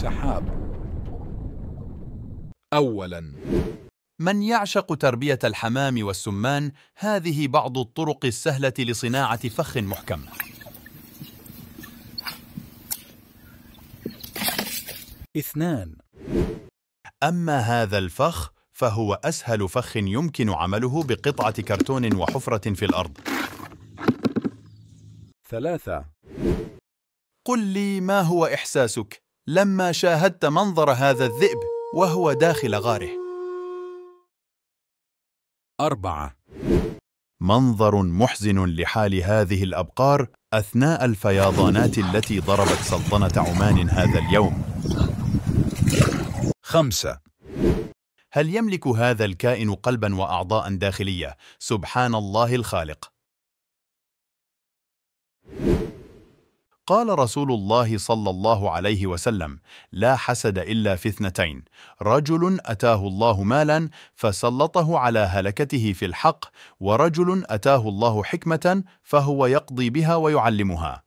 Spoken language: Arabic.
سحاب اولا من يعشق تربيه الحمام والسمان هذه بعض الطرق السهله لصناعه فخ محكم اثنان اما هذا الفخ فهو اسهل فخ يمكن عمله بقطعه كرتون وحفره في الارض ثلاثه قل لي ما هو احساسك لما شاهدت منظر هذا الذئب وهو داخل غاره أربعة منظر محزن لحال هذه الأبقار أثناء الفيضانات التي ضربت سلطنة عمان هذا اليوم خمسة هل يملك هذا الكائن قلبا وأعضاء داخلية؟ سبحان الله الخالق قال رسول الله صلى الله عليه وسلم لا حسد إلا في اثنتين رجل أتاه الله مالا فسلطه على هلكته في الحق ورجل أتاه الله حكمة فهو يقضي بها ويعلمها